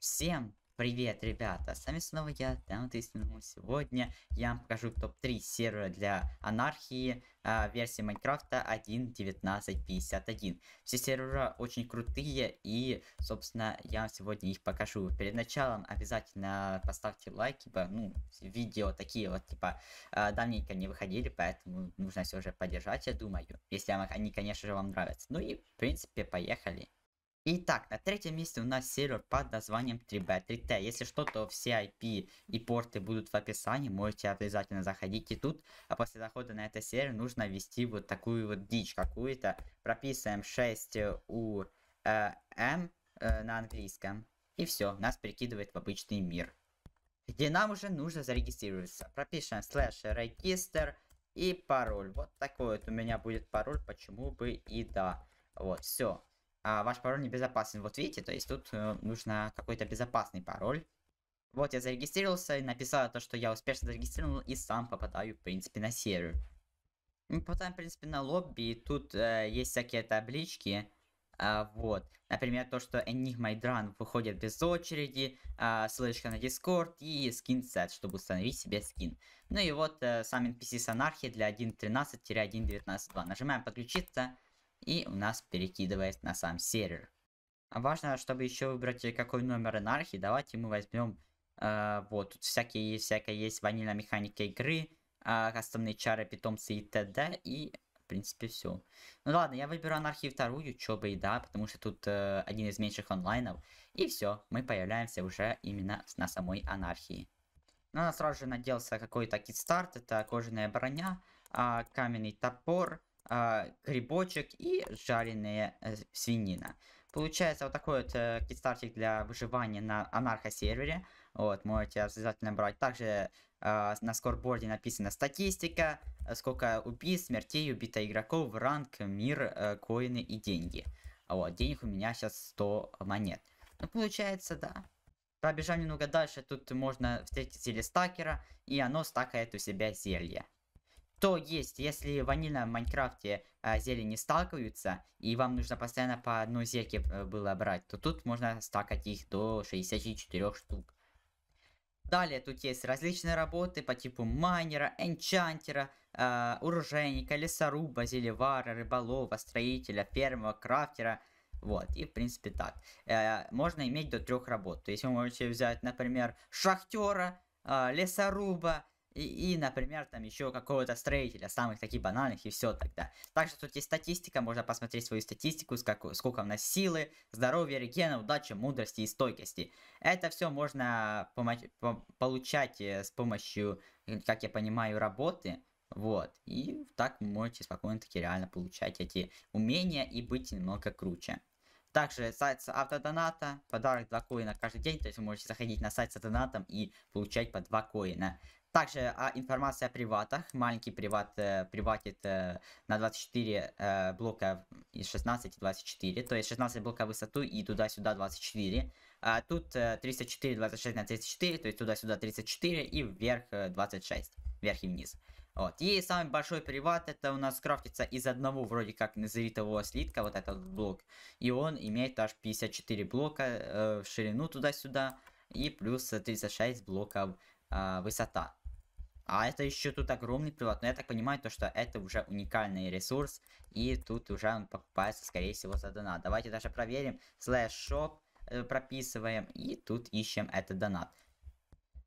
Всем привет, ребята! С вами снова я, Дэмтестинг. Сегодня я вам покажу топ-3 сервера для анархии э, версии Майнкрафта 1.19.51. Все сервера очень крутые и, собственно, я вам сегодня их покажу. Перед началом обязательно поставьте лайк, ибо, ну, видео такие вот, типа, э, давненько не выходили, поэтому нужно все же поддержать, я думаю. Если они, конечно же, вам нравятся. Ну и, в принципе, поехали. Итак, на третьем месте у нас сервер под названием 3B3T. Если что, то все IP и порты будут в описании, можете обязательно заходить и тут. А после захода на этот сервер нужно ввести вот такую вот дичь какую-то. Прописываем 6 э, у э, эм, э, на английском. И все, нас перекидывает в обычный мир. Где нам уже нужно зарегистрироваться. Пропишем слэш регистр и пароль. Вот такой вот у меня будет пароль, почему бы и да. Вот, все а, ваш пароль небезопасен. Вот видите, то есть тут э, нужно какой-то безопасный пароль. Вот я зарегистрировался и написал то, что я успешно зарегистрировал и сам попадаю, в принципе, на сервер. потом ну, в принципе, на лобби, и тут э, есть всякие таблички. А, вот, например, то, что Enigma и Drun выходят без очереди, а, ссылочка на Discord и скин сет, чтобы установить себе скин. Ну и вот э, сам NPC с анархией для 1.13-1.19.2. Нажимаем подключиться, и у нас перекидывает на сам сервер. А важно, чтобы еще выбрать э, какой номер анархии, давайте мы возьмем э, вот, тут всякие, всякая есть ванильная механика игры, э, кастомные чары, питомцы и т.д. и в принципе, все. Ну ладно, я выберу анархию вторую, чё бы и да, потому что тут э, один из меньших онлайнов. И все, мы появляемся уже именно на самой анархии. Ну, сразу же наделся какой-то кит-старт, это кожаная броня, э, каменный топор, а, грибочек и жареная э, свинина. Получается вот такой вот э, китстартик для выживания на анархо-сервере. Вот, можете обязательно брать. Также э, на скорборде написана статистика, э, сколько убийств, смертей, убито игроков, ранг, мир, э, коины и деньги. Вот, денег у меня сейчас 100 монет. Ну, получается, да. Пробежав немного дальше, тут можно встретить зелье стакера, и оно стакает у себя зелье то есть, если в ванильном Майнкрафте а, зелени сталкиваются, и вам нужно постоянно по одной зельке э, было брать, то тут можно стакать их до 64 штук. Далее тут есть различные работы по типу майнера, энчантера, э, а, урожайника, лесоруба, зелевара, рыболова, строителя, фермера, крафтера. Вот, и в принципе так. Э, можно иметь до трех работ. То есть вы можете взять, например, шахтера, э, лесоруба, и, и, например, там еще какого-то строителя, самых таких банальных, и все тогда. Также тут есть статистика, можно посмотреть свою статистику, сколько, сколько у нас силы, здоровья, регена, удачи, мудрости и стойкости. Это все можно получать э, с помощью, э, как я понимаю, работы. Вот. И так вы можете спокойно-таки реально получать эти умения и быть немного круче. Также сайт с автодоната, подарок 2 коина каждый день, то есть вы можете заходить на сайт с автодонатом и получать по 2 коина. Также а, информация о приватах. Маленький приват э, приватит э, на 24 э, блока из 16 и 24. То есть 16 блока в высоту и туда-сюда 24. А тут э, 304, 26 на 34. То есть туда-сюда 34 и вверх э, 26. Вверх и вниз. Вот. И самый большой приват это у нас крафтится из одного вроде как назритового слитка, вот этот блок. И он имеет аж 54 блока э, в ширину туда-сюда и плюс 36 блоков а, высота. А это еще тут огромный привод. Но я так понимаю, то, что это уже уникальный ресурс. И тут уже он покупается, скорее всего, за донат. Давайте даже проверим. Слэш-шоп э, прописываем. И тут ищем этот донат.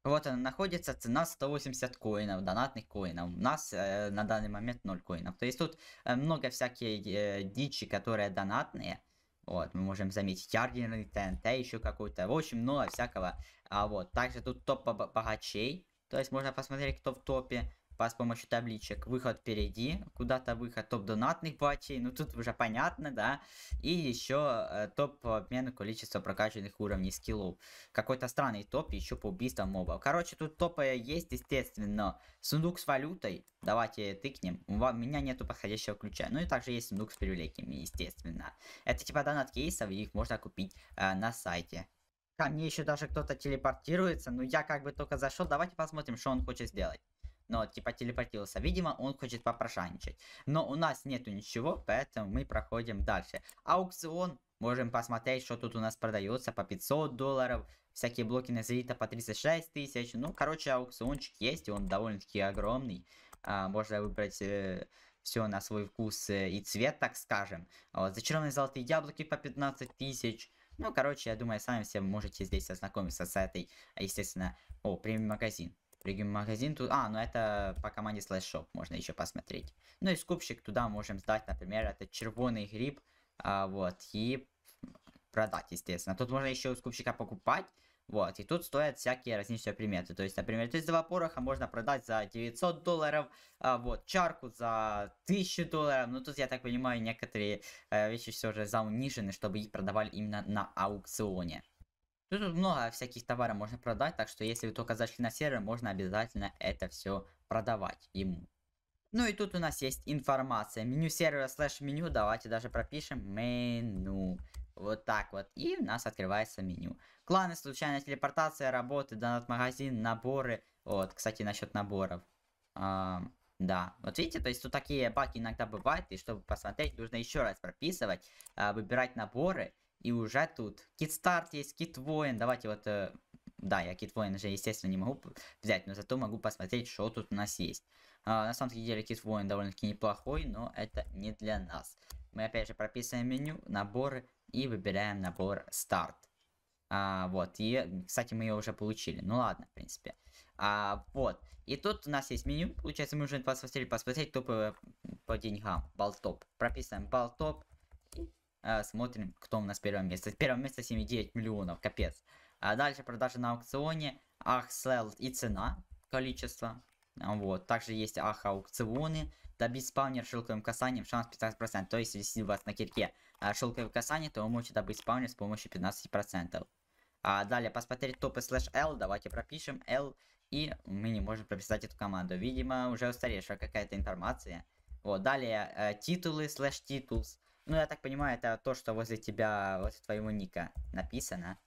Вот она находится, цена 180 коинов, донатных коинов. У нас э, на данный момент 0 коинов. То есть тут э, много всякие э, дичи, которые донатные. Вот, мы можем заметить Яргенный, ТНТ, еще какой-то. В общем, много всякого. А вот, также тут топ богачей. То есть можно посмотреть, кто в топе по, с помощью табличек. Выход впереди, куда-то выход топ донатных батчей, ну тут уже понятно, да. И еще э, топ по обмену количества прокачанных уровней скиллов. Какой-то странный топ еще по убийствам мобов. Короче, тут топы есть, естественно. Сундук с валютой, давайте тыкнем. У меня нету подходящего ключа. Ну и также есть сундук с привилегиями, естественно. Это типа донат кейсов, их можно купить э, на сайте. Ко мне еще даже кто-то телепортируется, но я как бы только зашел. Давайте посмотрим, что он хочет сделать. Но ну, типа телепортировался. Видимо, он хочет попрошайничать. Но у нас нету ничего, поэтому мы проходим дальше. Аукцион. Можем посмотреть, что тут у нас продается по 500 долларов. Всякие блоки на Зелита по 36 тысяч. Ну, короче, аукциончик есть. Он довольно-таки огромный. А, можно выбрать... Э все на свой вкус э, и цвет, так скажем. А вот, зачарованные золотые яблоки по 15 тысяч. Ну, короче, я думаю, сами все можете здесь ознакомиться с этой, естественно... О, премиум-магазин. Премиум-магазин тут... А, ну это по команде слэш Shop можно еще посмотреть. Ну и скупщик туда можем сдать, например, это червоный гриб. А, вот, и продать, естественно. Тут можно еще у скупщика покупать. Вот, и тут стоят всякие различные приметы. То есть, например, то есть 32 пороха можно продать за 900 долларов, а вот, чарку за 1000 долларов. Ну, тут, я так понимаю, некоторые э, вещи все же заунижены, чтобы их продавали именно на аукционе. Тут, тут много всяких товаров можно продать, так что если вы только зашли на сервер, можно обязательно это все продавать ему. Ну и тут у нас есть информация. Меню сервера слэш меню. Давайте даже пропишем меню. Вот так вот. И у нас открывается меню. Кланы, случайная телепортация, работы, донат-магазин, наборы. Вот, кстати, насчет наборов. А, да, вот видите, то есть тут такие баки иногда бывают, и чтобы посмотреть, нужно еще раз прописывать, а, выбирать наборы, и уже тут кит-старт есть, кит-воин, давайте вот, э, да, я кит-воин уже, естественно, не могу взять, но зато могу посмотреть, что тут у нас есть. А, на самом деле кит-воин довольно-таки неплохой, но это не для нас. Мы опять же прописываем меню, наборы, и выбираем набор старт. А, вот, и, кстати, мы ее уже получили. Ну ладно, в принципе. А, вот. И тут у нас есть меню. Получается, мы уже посмотрели, посмотреть топы по деньгам. Балтоп. Прописываем балтоп. а, э, смотрим, кто у нас первое место. Первое место 79 миллионов, капец. А дальше продажи на аукционе. Ах, сел и цена, количество. А вот. Также есть ах аукционы. Добить спаунер шелковым касанием шанс 15%. То есть, если у вас на кирке а, шелковое касание, то вы можете добыть спаунер с помощью 15%. А далее посмотреть топы слэш L. Давайте пропишем L. И мы не можем прописать эту команду. Видимо, уже устаревшая какая-то информация. Вот, далее э, титулы слэш титулс. Ну, я так понимаю, это то, что возле тебя, возле твоего ника написано.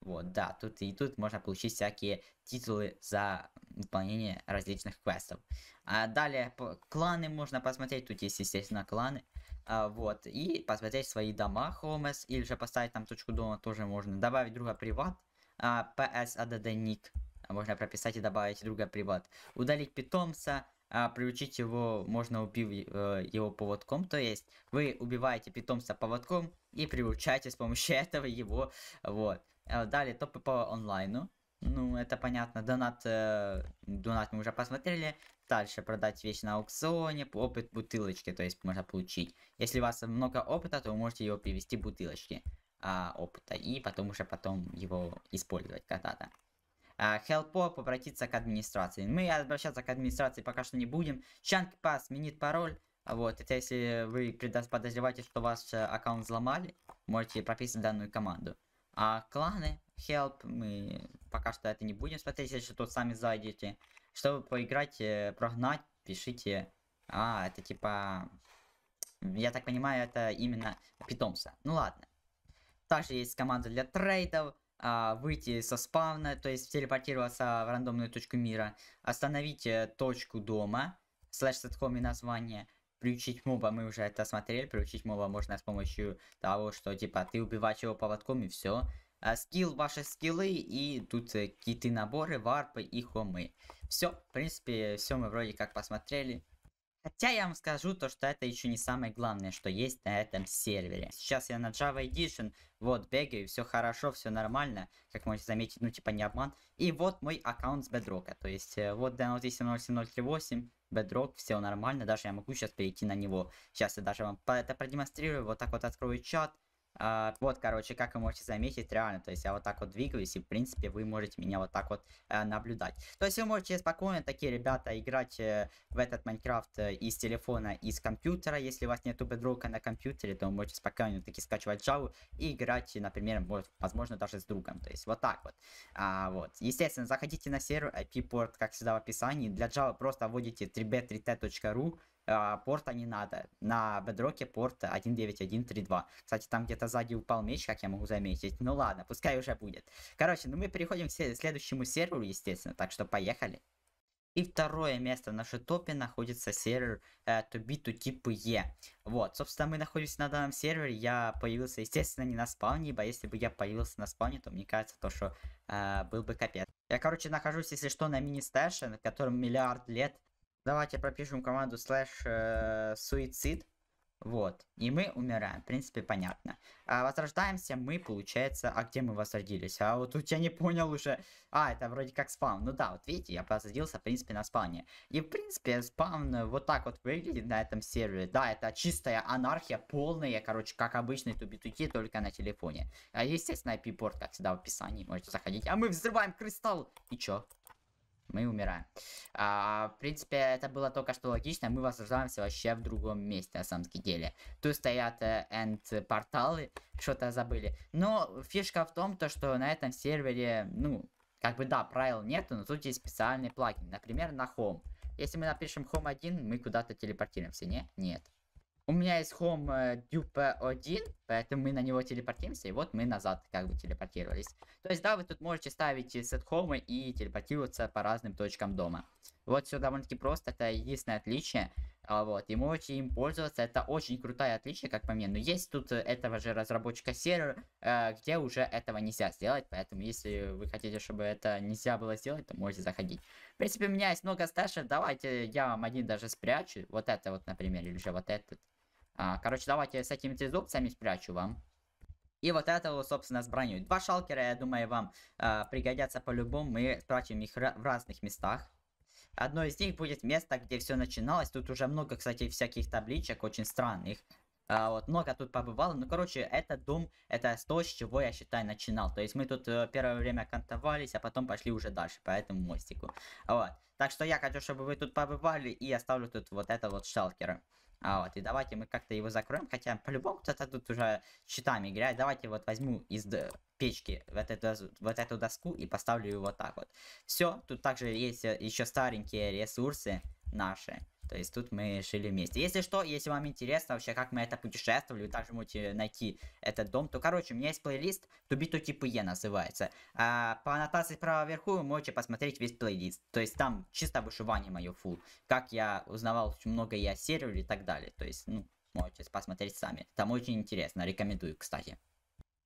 Вот, да, тут и тут можно получить всякие титулы за выполнение различных квестов. А далее, по, кланы можно посмотреть. Тут есть, естественно, кланы. А, вот, и посмотреть свои дома Homes, или же поставить там точку дома тоже можно. Добавить друга приват, а, PSADD ник, можно прописать и добавить друга приват. Удалить питомца, а, приучить его, можно убив э, его поводком, то есть вы убиваете питомца поводком и приучаете с помощью этого его, вот. Э, далее топы по онлайну, ну, это понятно. Донат, э, донат мы уже посмотрели. Дальше продать вещи на аукционе. Опыт бутылочки, то есть можно получить. Если у вас много опыта, то вы можете его привести бутылочки а, опыта. И потом уже потом его использовать когда-то. А, help up обратиться к администрации. Мы обращаться к администрации пока что не будем. Chunk пас сменит пароль. Вот, это если вы подозреваете, что ваш э, аккаунт взломали, можете прописать данную команду. А кланы, help, мы пока что это не будем смотреть, если тут сами зайдете. Чтобы поиграть, э, прогнать, пишите. А, это типа... Я так понимаю, это именно питомца. Ну ладно. Также есть команда для трейдов. А, выйти со спавна, то есть телепортироваться в рандомную точку мира. Остановить э, точку дома. Слэш сеткоми название. Приучить моба, мы уже это смотрели, приучить моба можно с помощью того, что типа ты убиваешь его поводком и все скилл, ваши скиллы и тут какие-то наборы, варпы и хомы. Все, в принципе, все мы вроде как посмотрели. Хотя я вам скажу то, что это еще не самое главное, что есть на этом сервере. Сейчас я на Java Edition, вот, бегаю, все хорошо, все нормально, как можете заметить, ну типа не обман. И вот мой аккаунт с Bedrock, то есть вот download 707038, Bedrock, все нормально, даже я могу сейчас перейти на него. Сейчас я даже вам это продемонстрирую, вот так вот открою чат, а, вот, короче, как вы можете заметить, реально, то есть я вот так вот двигаюсь, и, в принципе, вы можете меня вот так вот э, наблюдать. То есть вы можете спокойно, такие ребята, играть э, в этот Майнкрафт э, из телефона, из компьютера. Если у вас нету бедрока на компьютере, то вы можете спокойно таки скачивать Java и играть, например, вот, возможно, даже с другом. То есть вот так вот. А, вот. Естественно, заходите на сервер, IP-порт, как всегда, в описании. Для Java просто вводите 3b3t.ru, э, а, порта не надо. На бедроке порт 1.9.1.3.2. Кстати, там где-то сзади упал меч, как я могу заметить. Ну ладно, пускай уже будет. Короче, ну мы переходим к следующему серверу, естественно, так что поехали. И второе место в нашей топе находится сервер э, to b 2 типа E. Вот, собственно, мы находимся на данном сервере. Я появился, естественно, не на спауне, ибо если бы я появился на спауне, то мне кажется, то, что э, был бы капец. Я, короче, нахожусь, если что, на мини-стэше, на котором миллиард лет Давайте пропишем команду слэш э, суицид. Вот. И мы умираем. В принципе, понятно. А возрождаемся мы, получается... А где мы возродились? А вот тут я не понял уже. А, это вроде как спаун. Ну да, вот видите, я возродился, в принципе, на спауне. И, в принципе, спаун э, вот так вот выглядит на этом сервере. Да, это чистая анархия, полная, короче, как обычный тубитуки, только на телефоне. А, естественно, IP-порт, как всегда, в описании. Можете заходить. А мы взрываем кристалл. И чё? мы умираем. А, в принципе, это было только что логично. Мы возрождаемся вообще в другом месте, на самом деле. Тут стоят э, энд-порталы, что-то забыли. Но фишка в том, то, что на этом сервере, ну, как бы да, правил нету, но тут есть специальный плагин. Например, на Home. Если мы напишем Home 1, мы куда-то телепортируемся, не? Нет. У меня есть home э, dupe 1, поэтому мы на него телепортируемся и вот мы назад как бы телепортировались. То есть, да, вы тут можете ставить set home и телепортироваться по разным точкам дома. Вот все довольно-таки просто, это единственное отличие. А, вот, и можете им пользоваться. Это очень крутое отличие, как по мне. Но есть тут э, этого же разработчика сервер, э, где уже этого нельзя сделать. Поэтому, если вы хотите, чтобы это нельзя было сделать, то можете заходить. В принципе, у меня есть много сташев. Давайте я вам один даже спрячу. Вот это вот, например, или же вот этот. А, короче, давайте с этими трезубцами спрячу вам. И вот это, собственно, с броней. Два шалкера, я думаю, вам э, пригодятся по-любому. Мы спрячем их в разных местах. Одно из них будет место, где все начиналось. Тут уже много, кстати, всяких табличек очень странных. А, вот, много тут побывало. Ну, короче, это дом, это то, с чего я, считаю, начинал. То есть мы тут э, первое время кантовались, а потом пошли уже дальше по этому мостику. Вот. Так что я хочу, чтобы вы тут побывали, и оставлю тут вот это вот шалкера. А вот, и давайте мы как-то его закроем, хотя по-любому кто-то тут уже щитами играет. Давайте вот возьму из э, печки вот эту, вот эту доску и поставлю его вот так вот. Все, тут также есть э, еще старенькие ресурсы наши. То есть тут мы решили вместе. Если что, если вам интересно вообще, как мы это путешествовали, вы также можете найти этот дом, то, короче, у меня есть плейлист Тубиту типа Е называется. А, по аннотации справа вверху вы можете посмотреть весь плейлист. То есть там чисто вышивание мое фул. Как я узнавал много я серию и так далее. То есть, ну, можете посмотреть сами. Там очень интересно, рекомендую, кстати.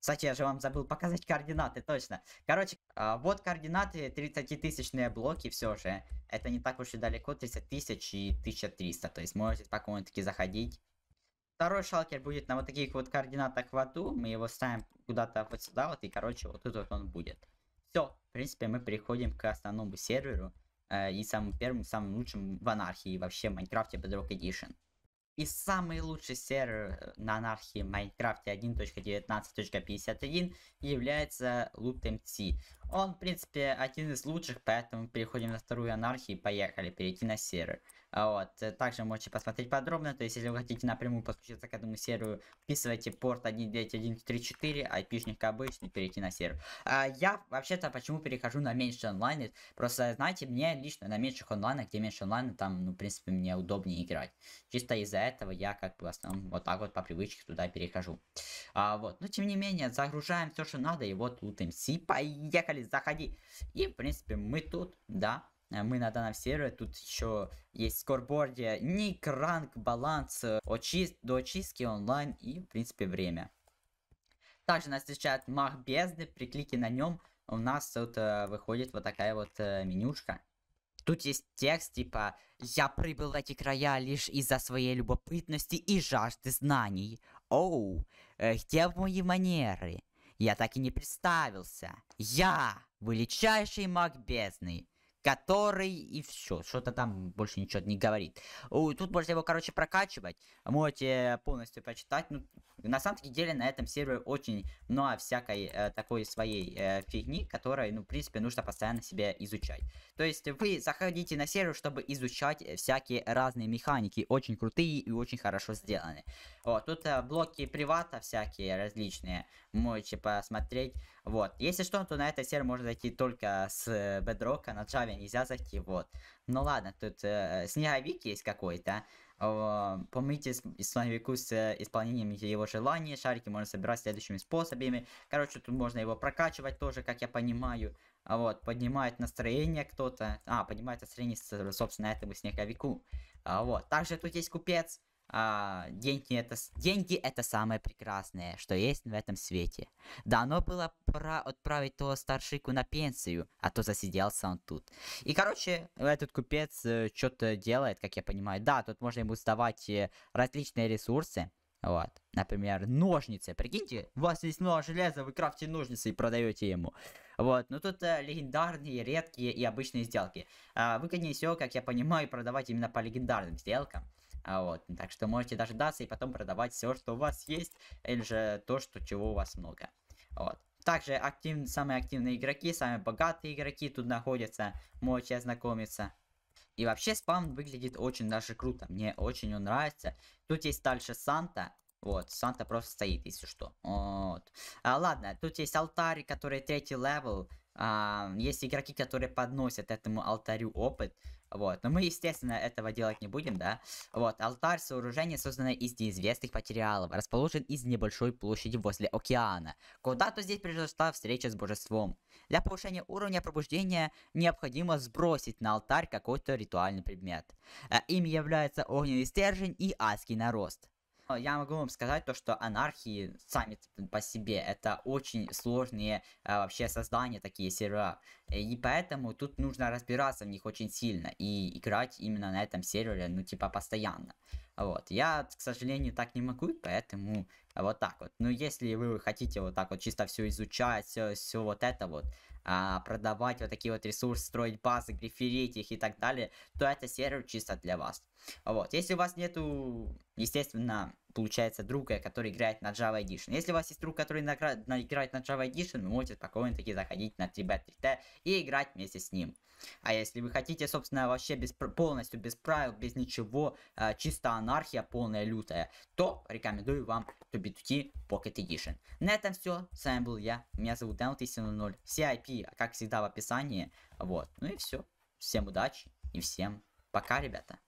Кстати, я же вам забыл показать координаты, точно. Короче, а, вот координаты, 30-тысячные блоки все же это не так уж и далеко, 30 тысяч и 1300, то есть можете спокойно-таки заходить. Второй шалкер будет на вот таких вот координатах в аду, мы его ставим куда-то вот сюда вот, и короче вот тут вот он будет. Все, в принципе мы переходим к основному серверу, э, и самому первому, самому лучшему в анархии вообще в Майнкрафте Bedrock Edition и самый лучший сервер на анархии Майнкрафте 1.19.51 является LoopMT. Он, в принципе, один из лучших, поэтому переходим на вторую анархию и поехали перейти на сервер. Вот. Э, также можете посмотреть подробно. То есть, если вы хотите напрямую подключиться к этому серверу, вписывайте порт 1.9.1.3.4, айпишник обычный, перейти на сервер. А я вообще-то почему перехожу на меньше онлайн? Просто, знаете, мне лично на меньших онлайнах, где меньше онлайна, там, ну, в принципе, мне удобнее играть. Чисто из-за этого я как бы в основном вот так вот по привычке туда перехожу. А, вот. Но, тем не менее, загружаем все, что надо, и вот лутаемся. И поехали, заходи. И, в принципе, мы тут, да, Э, мы на даному сервері, тут еще есть скорборді, ник, ранг, баланс, э, очист, до очистки онлайн и, в принципе, время. Также нас встречает маг бездны, при клике на нем у нас вот э, выходит вот такая вот менюшка. Тут есть текст типа «Я прибыл в эти края лишь из-за своей любопытности и жажды знаний. Оу, где мои манеры? Я так и не представился. Я величайший маг бездны» который и все, что-то там больше ничего не говорит. Тут можно его, короче, прокачивать, можете полностью прочитать. ну, на самом деле на этом сервере очень много всякой э, такой своей э, фигни, которая, ну, в принципе, нужно постоянно себе изучать. То есть вы заходите на сервер, чтобы изучать э, всякие разные механики, очень крутые и очень хорошо сделаны. Вот, тут э, блоки привата всякие различные, можете посмотреть. Вот, если что, то на этот сервер можно зайти только с э, а на Java нельзя зайти, вот. Ну ладно, тут э, снеговик есть какой-то, а, помните снеговику с э, исполнением его желаний. Шарики можно собирать следующими способами. Короче, тут можно его прокачивать тоже, как я понимаю. А вот, поднимает настроение кто-то. А, поднимает настроение, собственно, этому снеговику. А вот, также тут есть купец а, деньги это деньги это самое прекрасное, что есть в этом свете. да оно было пора отправить того старшику на пенсию, а то засиделся он тут. И короче, этот купец э, что-то делает, как я понимаю. Да, тут можно ему сдавать э, различные ресурсы. Вот, например, ножницы. Прикиньте, у вас есть много железа, вы крафтите ножницы и продаете ему. Вот, но тут э, легендарные, редкие и обычные сделки. Э, выгоднее всего, как я понимаю, продавать именно по легендарным сделкам. А вот. Так что можете дождаться и потом продавать все, что у вас есть, или же то, что, чего у вас много. Вот. Также актив, самые активные игроки, самые богатые игроки тут находятся, можете ознакомиться. И вообще спам выглядит очень даже круто, мне очень он нравится. Тут есть дальше Санта, вот, Санта просто стоит, если что. Вот. А, ладно, тут есть алтарь, который третий левел. А, есть игроки, которые подносят этому алтарю опыт. Вот, но мы, естественно, этого делать не будем, да. Вот, алтарь сооружения, созданное из неизвестных материалов, расположен из небольшой площади возле океана. Куда-то здесь произошла встреча с божеством. Для повышения уровня пробуждения необходимо сбросить на алтарь какой-то ритуальный предмет. Э, им является огненный стержень и адский нарост э, я могу вам сказать то, что анархии сами по себе это очень сложные а, вообще создания такие сервера. И поэтому тут нужно разбираться в них очень сильно и играть именно на этом сервере, ну, типа, постоянно. Вот, я, к сожалению, так не могу, поэтому вот так вот. Ну, если вы хотите вот так вот чисто все изучать, все, вот это вот, а, продавать вот такие вот ресурсы, строить базы, гриферить их и так далее, то это сервер чисто для вас. Вот, если у вас нету, естественно, получается, друга, э, который играет на Java Edition. Если у вас есть друг, который на, на, играет на Java Edition, вы можете спокойно таки заходить на 3 b 3 t и играть вместе с ним. А если вы хотите, собственно, вообще без, полностью без правил, без ничего, э, чисто анархия полная лютая, то рекомендую вам 2B2T Pocket Edition. На этом все. С вами был я. Меня зовут Дэн 0 Все IP, как всегда, в описании. Вот. Ну и все. Всем удачи и всем пока, ребята.